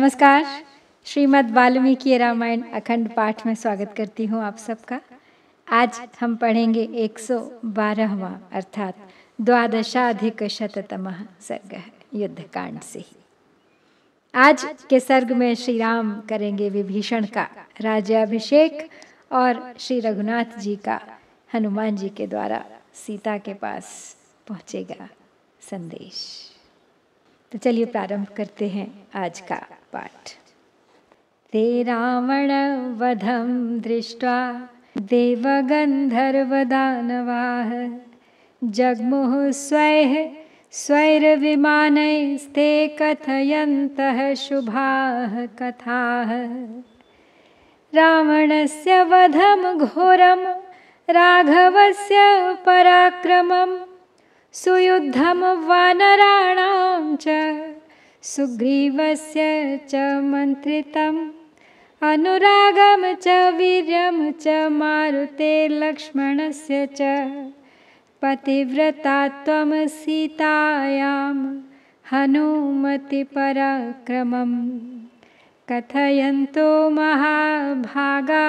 नमस्कार श्रीमद् वाल्मीकि रामायण अखंड पाठ में स्वागत करती हूँ आप सबका आज हम पढ़ेंगे एक सौ बारहवा अर्थात द्वादशाधिक शततम सर्ग युद्ध कांड से ही आज के सर्ग में श्री राम करेंगे विभीषण का राज्याभिषेक और श्री रघुनाथ जी का हनुमान जी के द्वारा सीता के पास पहुंचेगा संदेश तो चलिए प्रारंभ करते हैं आज का पाठ ते रावण रावणवधं दृष्ट्वा देवगन्धर्वदानवाः जग्मुः स्वैः स्वैरविमानैस्ते कथयन्तः शुभाः कथाः रावणस्य वधं घोरं राघवस्य पराक्रमम् सुयुद्धं वानराणां च सुग्रीवस्य च मन्त्रितम् अनुरागं च वीर्यं च मारुते लक्ष्मणस्य च पतिव्रता त्वं सीतायां हनुमतिपराक्रमं कथयन्तो महाभागा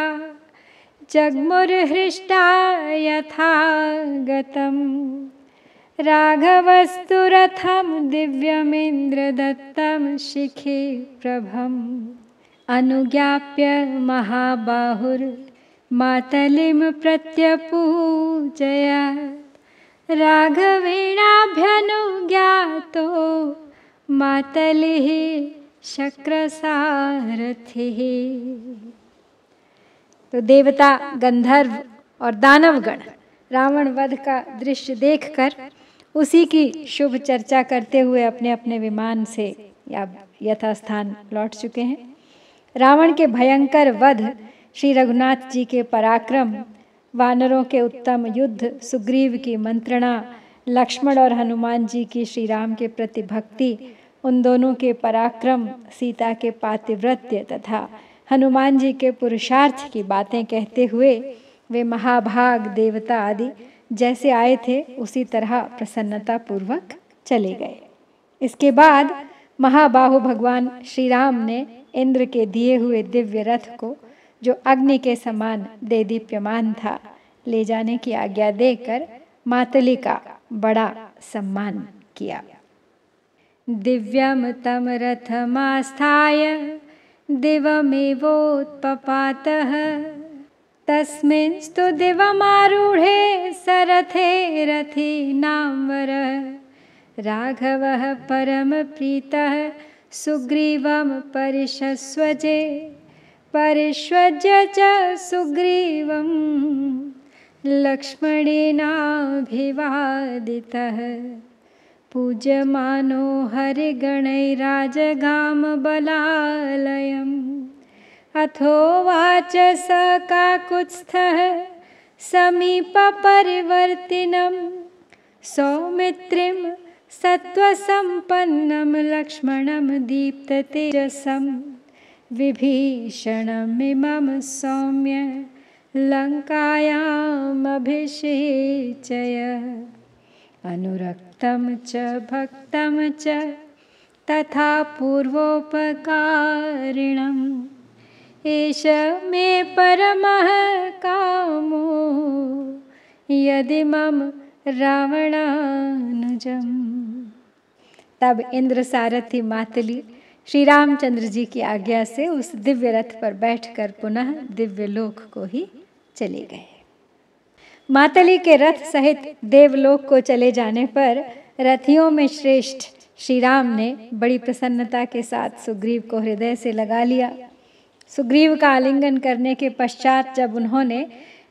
जग्मुर्हृष्टा यथा गतम् राघवस्तुरथं दिव्यमिन्द्रदत्तं शिखे प्रभम् अनुज्ञाप्य महाबाहुर्मातलिं प्रत्यपूजय राघवेणाभ्यनुज्ञातो मातलिः शक्रसारथिः तो देवता गंधर्व और दानवगण रावण वध का दृश्य देखकर उसी की शुभ चर्चा करते हुए अपने अपने विमान से यथास्थान लौट चुके हैं रावण के भयंकर वध श्री रघुनाथ जी के पराक्रम वानरों के उत्तम युद्ध सुग्रीव की मंत्रणा लक्ष्मण और हनुमान जी की श्री राम के प्रति भक्ति उन दोनों के पराक्रम सीता के पातिव्रत्य तथा हनुमान जी के पुरुषार्थ की बातें कहते हुए वे महाभाग देवता आदि जैसे आए थे उसी तरह प्रसन्नता पूर्वक चले गए इसके बाद महाबाहु भगवान श्री राम ने इंद्र के दिए हुए दिव्य रथ को जो अग्नि के समान दे दीप्यमान था ले जाने की आज्ञा देकर मातली का बड़ा सम्मान किया दिव्यम तम रथमास्थाय दिवमेवोत्पपातः तस्मिंस्तु दिवमारूढे सरथे रथी नाम्वरः राघवः परमप्रीतः सुग्रीवं परिषस्वजे परिष्वज्य च सुग्रीवं लक्ष्मणेनाभिवादितः पूज्यमानो हरिगणैराजगामबलालयम् अथो वाचसा काकुत्स्थः समीपपरिवर्तिनं सौमित्रिं सत्त्वसम्पन्नं लक्ष्मणं दीप्ततेजसं विभीषणमिमं सौम्य लङ्कायामभिषेचय अनुरक्तं च भक्तं च तथा पूर्वोपकारिणम् एष मे परमः कामो यदि मम रावणानुजम तब इंद्र सारथी मातली श्री रामचंद्र जी की आज्ञा से उस दिव्य रथ पर बैठकर पुनः दिव्य लोक को ही चले गए मातली के रथ सहित देवलोक को चले जाने पर रथियों में श्रेष्ठ श्री राम ने बड़ी प्रसन्नता के साथ सुग्रीव को हृदय से लगा लिया सुग्रीव का आलिंगन करने के पश्चात जब उन्होंने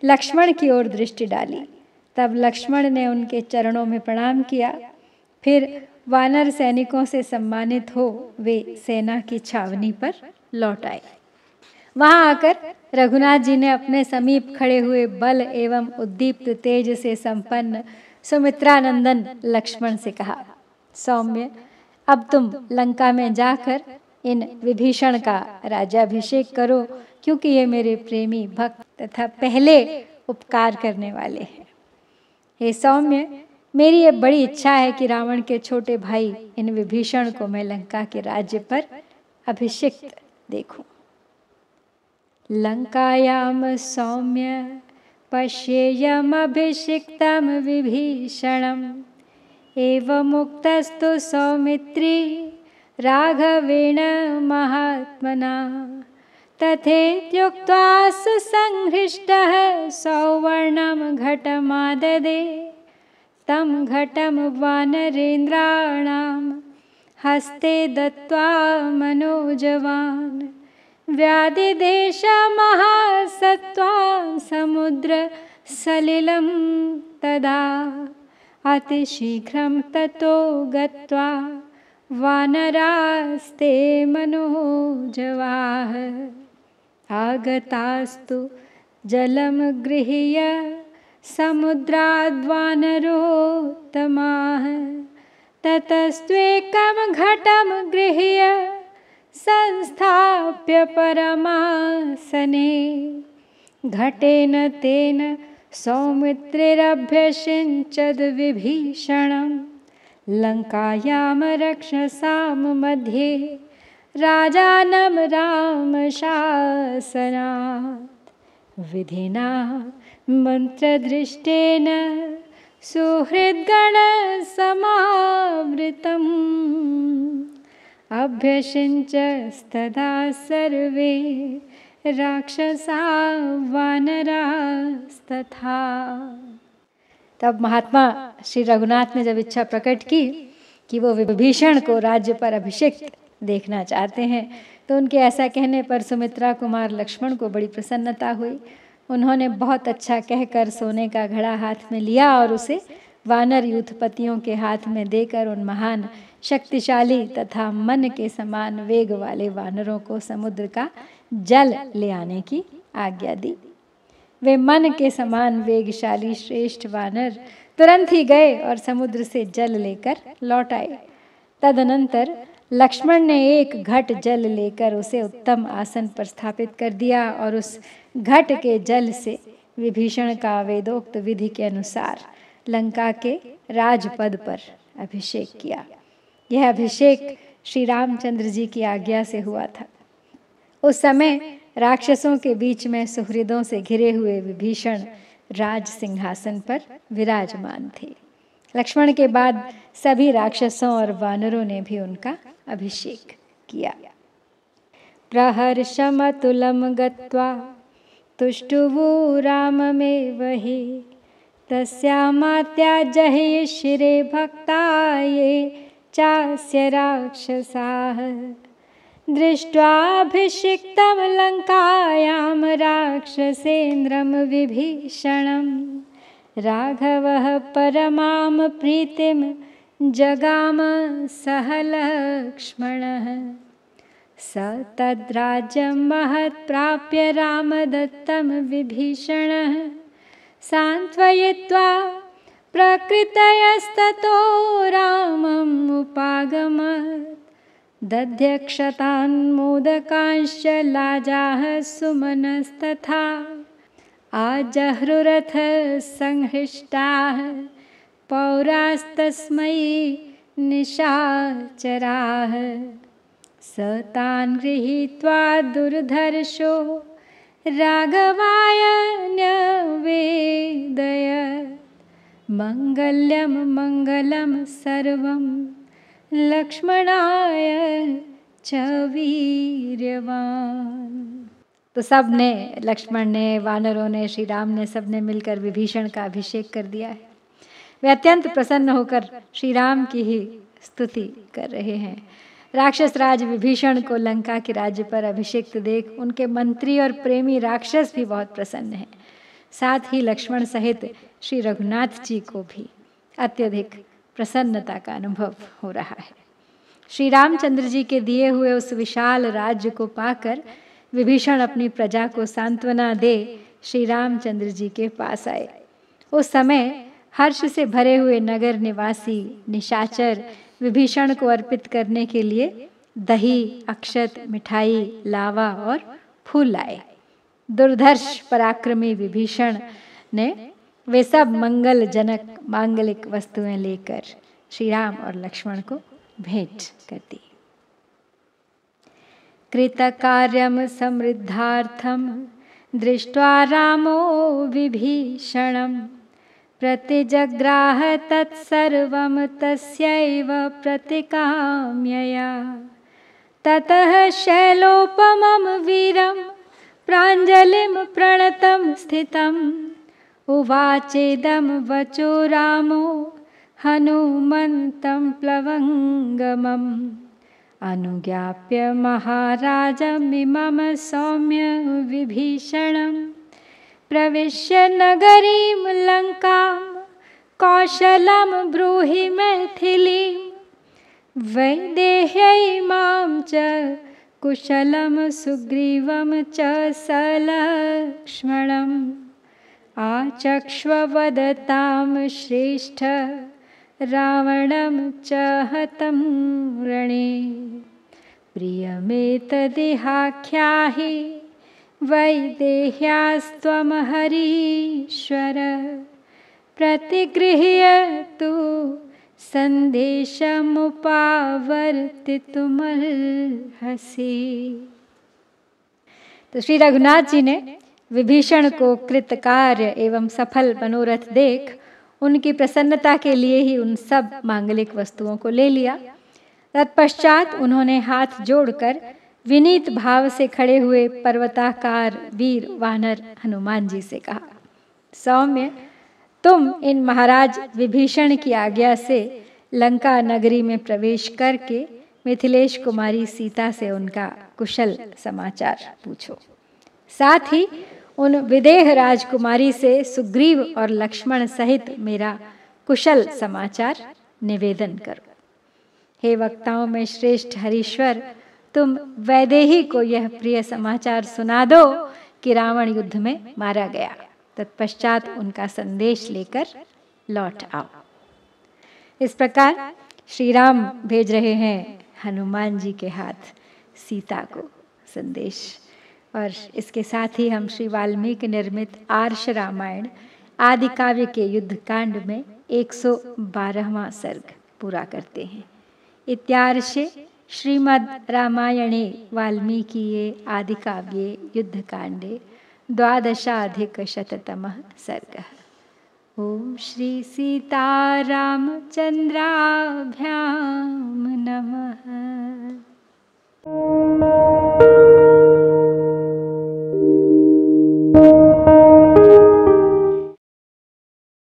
लक्ष्मण की ओर दृष्टि डाली तब लक्ष्मण ने उनके चरणों में प्रणाम किया फिर वानर सैनिकों से सम्मानित हो वे सेना की छावनी पर लौट आए वहां आकर रघुनाथ जी ने अपने समीप खड़े हुए बल एवं उद्दीप्त तेज से संपन्न सुमित्रानंदन लक्ष्मण से कहा सौम्य अब तुम लंका में जाकर इन विभीषण का राजाभिषेक करो क्योंकि ये मेरे प्रेमी भक्त तथा पहले उपकार करने वाले हैं हे सौम्य मेरी ये बड़ी इच्छा है कि रावण के छोटे भाई इन विभीषण को मैं लंका के राज्य पर अभिषिक्त देखूं। लंकायाम सौम्य विभीषणम एवं मुक्तस्तु सौमित्री राघवेण महात्मना तथेत्युक्त्वा सुसङ्घृष्टः सौवर्णं घटमाददे तं घटं वानरेन्द्राणां हस्ते दत्त्वा मनोजवान् व्यादिदेशमहासत्त्वां समुद्रसलिलं तदा अतिशीघ्रं ततो गत्वा वानरास्ते मनोजवाह आगतास्तु जलम गृह्य समुद्राद्वानरोत्तमाः ततस्त्वेकं घटं गृह्य संस्थाप्य परमासने घटेन तेन सौमित्रिरभ्यषिञ्चद्विभीषणम् लङ्कायां रक्षसां मध्ये राजानं रामशासनात् विधिना मन्त्रदृष्टेन सुहृद्गणसमावृतम् अभ्यषिञ्चस्तदा सर्वे राक्षसा वानरास्तथा तब महात्मा श्री रघुनाथ ने जब इच्छा प्रकट की कि वो विभीषण को राज्य पर अभिषेक देखना चाहते हैं तो उनके ऐसा कहने पर सुमित्रा कुमार लक्ष्मण को बड़ी प्रसन्नता हुई उन्होंने बहुत अच्छा कहकर सोने का घड़ा हाथ में लिया और उसे वानर युद्धपतियों के हाथ में देकर उन महान शक्तिशाली तथा मन के समान वेग वाले वानरों को समुद्र का जल ले आने की आज्ञा दी वे मन के समान वेगशाली श्रेष्ठ वानर तुरंत ही गए और समुद्र से जल लेकर लौट आए तदनंतर लक्ष्मण ने एक घट जल लेकर उसे उत्तम आसन पर स्थापित कर दिया और उस घट के जल से विभीषण का वेदोक्त विधि के अनुसार लंका के राजपद पर अभिषेक किया यह अभिषेक श्री रामचंद्र जी की आज्ञा से हुआ था उस समय राक्षसों के बीच में सुहृदों से घिरे हुए विभीषण राज सिंहासन पर विराजमान थे लक्ष्मण के बाद सभी राक्षसों और वानरों ने भी उनका अभिषेक किया प्रहर्षमतुलं गत्वा में वही हि जहे शिरे भक्ता ये चास्य राक्षसाः दृष्ट्वाभिषिक्तं लङ्कायां राक्षसेन्द्रं विभीषणं राघवः परमां प्रीतिं जगाम सह लक्ष्मणः स तद्राज्यं महत्प्राप्य रामदत्तं विभीषणः सान्त्वयित्वा प्रकृतयस्ततो रामम् दध्यक्षतान्मोदकांश्च लाजाः सुमनस्तथा आजहृरथ संहृष्टाः पौरास्तस्मै निशाचराः स तान् गृहीत्वा दुर्धर्षो राघवाय न्यवेदय मङ्गल्यं मङ्गलं सर्वम् लक्ष्मणाय च तो सब ने लक्ष्मण ने वानरों ने श्री राम ने सब ने मिलकर विभीषण का अभिषेक कर दिया है वे अत्यंत प्रसन्न होकर श्री राम की ही स्तुति कर रहे हैं राक्षस राज विभीषण को लंका के राज्य पर अभिषेक तो देख उनके मंत्री और प्रेमी राक्षस भी बहुत प्रसन्न हैं साथ ही लक्ष्मण सहित श्री रघुनाथ जी को भी अत्यधिक प्रसन्नता का अनुभव हो रहा है श्री रामचंद्र जी के दिए हुए उस विशाल राज्य को पाकर विभीषण अपनी प्रजा को सांत्वना दे श्री रामचंद्र जी के पास आए उस समय हर्ष से भरे हुए नगर निवासी निशाचर विभीषण को अर्पित करने के लिए दही अक्षत मिठाई लावा और फूल लाए दुर्धर्ष पराक्रमी विभीषण ने वे सब मंगल जनक मांगलिक वस्तुएं लेकर श्री राम और लक्ष्मण को भेंट करती कृत कृतकार्यम समृद्धार्थम दृष्ट्वा रामो विभीषण प्रतिजग्राह तत्सर्व तस्यैव प्रतिकाम्यया ततः शैलोपम वीरम प्राजलिम प्रणतम स्थितम उवाचेदं वचो रामो हनुमन्तं प्लवङ्गमम् अनुज्ञाप्य महाराजमिमं सौम्य विभीषणं प्रविश्य नगरीं लङ्कां कौशलं ब्रूहि मैथिलीं वैदेह्यै मां च कुशलं सुग्रीवं च सलक्ष्मणम् आचक्ष्ववदतां श्रेष्ठ रावणं च हतं रणे प्रियमेतदेहाख्याहि वैदेह्यास्त्वमहरीश्वर प्रतिगृह्य तु संदेशमुपावर्तितुमर्हसि तो श्री रघुनाथ जी ने विभीषण को कृतकार्य एवं सफल मनोरथ देख उनकी प्रसन्नता के लिए ही उन सब मांगलिक वस्तुओं को ले लिया तत्पश्चात उन्होंने हाथ जोड़कर विनीत भाव से खड़े हुए पर्वताकार वीर वानर हनुमान जी से कहा सौम्य तुम इन महाराज विभीषण की आज्ञा से लंका नगरी में प्रवेश करके मिथिलेश कुमारी सीता से उनका कुशल समाचार पूछो साथ ही उन विदेह राजकुमारी से सुग्रीव और लक्ष्मण सहित मेरा कुशल समाचार निवेदन करो हे वक्ताओं में श्रेष्ठ हरीश्वर तुम वैदेही को यह प्रिय समाचार सुना दो कि रावण युद्ध में मारा गया तत्पश्चात उनका संदेश लेकर लौट आओ इस प्रकार श्री राम भेज रहे हैं हनुमान जी के हाथ सीता को संदेश और इसके साथ ही हम श्री वाल्मीकि निर्मित आर्ष रामायण आदि काव्य के युद्ध कांड में 112वां सर्ग पूरा करते हैं इत्यार्षे श्रीमद् रामायणे वाल्मीकि आदि वाल्मीकिये आदिकाव्ये युद्धकाण्डे द्वादशाधिकशततमः सर्गः ॐ चंद्राभ्याम नमः